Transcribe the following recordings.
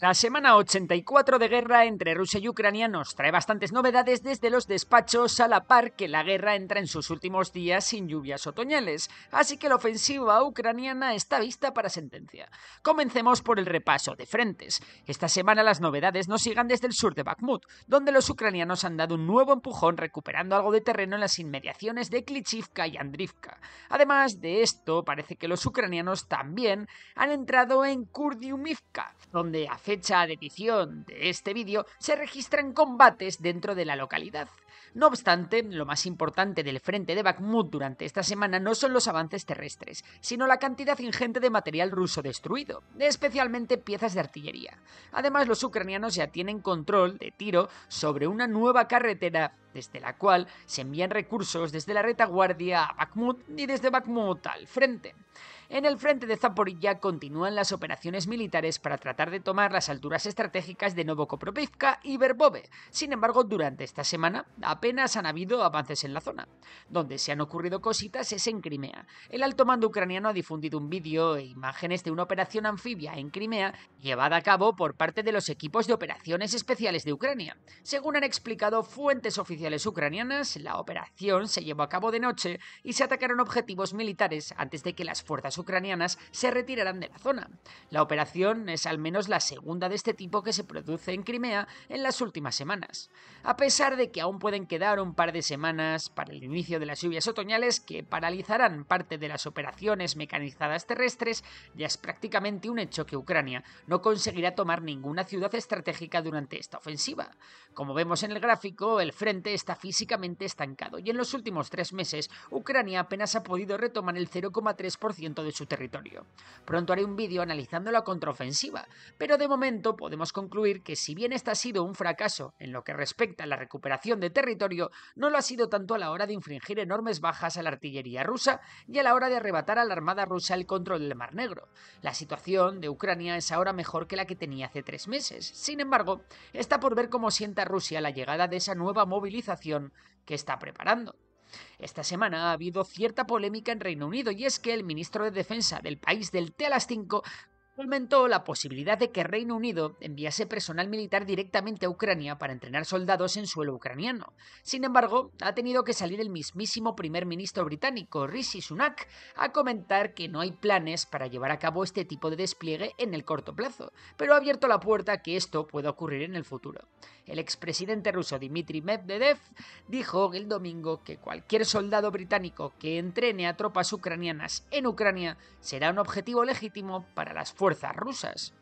La semana 84 de guerra entre Rusia y Ucrania nos trae bastantes novedades desde los despachos a la par que la guerra entra en sus últimos días sin lluvias otoñales, así que la ofensiva ucraniana está vista para sentencia. Comencemos por el repaso de frentes. Esta semana las novedades nos sigan desde el sur de Bakhmut, donde los ucranianos han dado un nuevo empujón recuperando algo de terreno en las inmediaciones de Klichivka y Andrivka. Además de esto, parece que los ucranianos también han entrado en Kurdiumivka, donde a fecha de edición de este vídeo se registran combates dentro de la localidad. No obstante, lo más importante del frente de Bakhmut durante esta semana no son los avances terrestres, sino la cantidad ingente de material ruso destruido, especialmente piezas de artillería. Además, los ucranianos ya tienen control de tiro sobre una nueva carretera desde la cual se envían recursos desde la retaguardia a Bakhmut y desde Bakhmut al frente. En el frente de Zaporilla continúan las operaciones militares para tratar de tomar las alturas estratégicas de Novokopropivka y Verbove. Sin embargo, durante esta semana apenas han habido avances en la zona. Donde se han ocurrido cositas es en Crimea. El alto mando ucraniano ha difundido un vídeo e imágenes de una operación anfibia en Crimea llevada a cabo por parte de los equipos de operaciones especiales de Ucrania. Según han explicado fuentes oficiales, ucranianas, la operación se llevó a cabo de noche y se atacaron objetivos militares antes de que las fuerzas ucranianas se retiraran de la zona. La operación es al menos la segunda de este tipo que se produce en Crimea en las últimas semanas. A pesar de que aún pueden quedar un par de semanas para el inicio de las lluvias otoñales que paralizarán parte de las operaciones mecanizadas terrestres, ya es prácticamente un hecho que Ucrania no conseguirá tomar ninguna ciudad estratégica durante esta ofensiva. Como vemos en el gráfico, el frente está físicamente estancado y en los últimos tres meses Ucrania apenas ha podido retomar el 0,3% de su territorio. Pronto haré un vídeo analizando la contraofensiva, pero de momento podemos concluir que si bien esta ha sido un fracaso en lo que respecta a la recuperación de territorio, no lo ha sido tanto a la hora de infringir enormes bajas a la artillería rusa y a la hora de arrebatar a la Armada rusa el control del Mar Negro. La situación de Ucrania es ahora mejor que la que tenía hace tres meses. Sin embargo, está por ver cómo sienta Rusia la llegada de esa nueva movilización que está preparando. Esta semana ha habido cierta polémica en Reino Unido y es que el ministro de Defensa del país del T 5 Aumentó la posibilidad de que Reino Unido enviase personal militar directamente a Ucrania para entrenar soldados en suelo ucraniano. Sin embargo, ha tenido que salir el mismísimo primer ministro británico, Rishi Sunak, a comentar que no hay planes para llevar a cabo este tipo de despliegue en el corto plazo, pero ha abierto la puerta a que esto pueda ocurrir en el futuro. El expresidente ruso Dmitry Medvedev dijo el domingo que cualquier soldado británico que entrene a tropas ucranianas en Ucrania será un objetivo legítimo para las fuerzas rusas.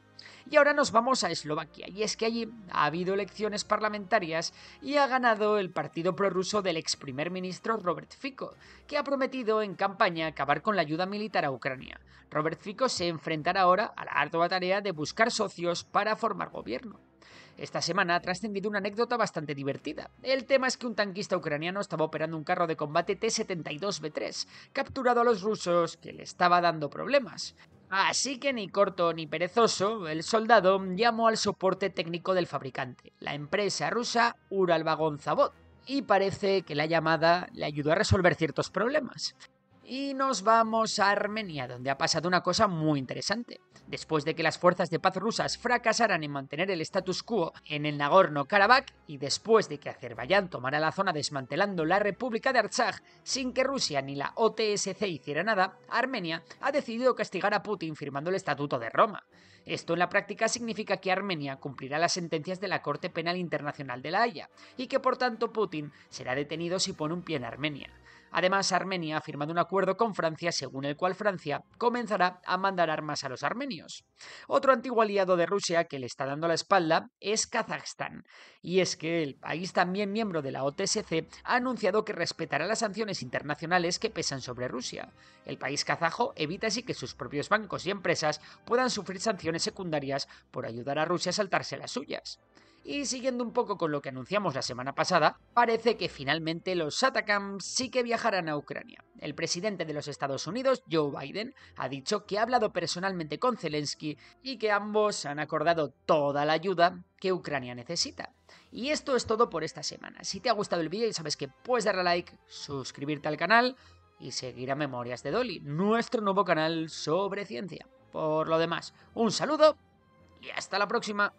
Y ahora nos vamos a Eslovaquia, y es que allí ha habido elecciones parlamentarias y ha ganado el partido prorruso del ex primer ministro Robert Fico, que ha prometido en campaña acabar con la ayuda militar a Ucrania. Robert Fico se enfrentará ahora a la ardua tarea de buscar socios para formar gobierno. Esta semana ha trascendido una anécdota bastante divertida. El tema es que un tanquista ucraniano estaba operando un carro de combate T-72B3, capturado a los rusos que le estaba dando problemas. Así que ni corto ni perezoso, el soldado llamó al soporte técnico del fabricante, la empresa rusa Uralvagonzavod, y parece que la llamada le ayudó a resolver ciertos problemas. Y nos vamos a Armenia, donde ha pasado una cosa muy interesante. Después de que las fuerzas de paz rusas fracasaran en mantener el status quo en el Nagorno-Karabaj y después de que Azerbaiyán tomara la zona desmantelando la República de Artsaj sin que Rusia ni la OTSC hiciera nada, Armenia ha decidido castigar a Putin firmando el Estatuto de Roma. Esto en la práctica significa que Armenia cumplirá las sentencias de la Corte Penal Internacional de la Haya y que por tanto Putin será detenido si pone un pie en Armenia. Además, Armenia ha firmado un acuerdo con Francia según el cual Francia comenzará a mandar armas a los armenios. Otro antiguo aliado de Rusia que le está dando la espalda es Kazajstán. Y es que el país también miembro de la OTSC ha anunciado que respetará las sanciones internacionales que pesan sobre Rusia. El país kazajo evita así que sus propios bancos y empresas puedan sufrir sanciones secundarias por ayudar a Rusia a saltarse las suyas. Y siguiendo un poco con lo que anunciamos la semana pasada, parece que finalmente los Atacams sí que viajarán a Ucrania. El presidente de los Estados Unidos, Joe Biden, ha dicho que ha hablado personalmente con Zelensky y que ambos han acordado toda la ayuda que Ucrania necesita. Y esto es todo por esta semana. Si te ha gustado el vídeo y sabes que puedes darle a like, suscribirte al canal y seguir a Memorias de Dolly, nuestro nuevo canal sobre ciencia. Por lo demás, un saludo y hasta la próxima.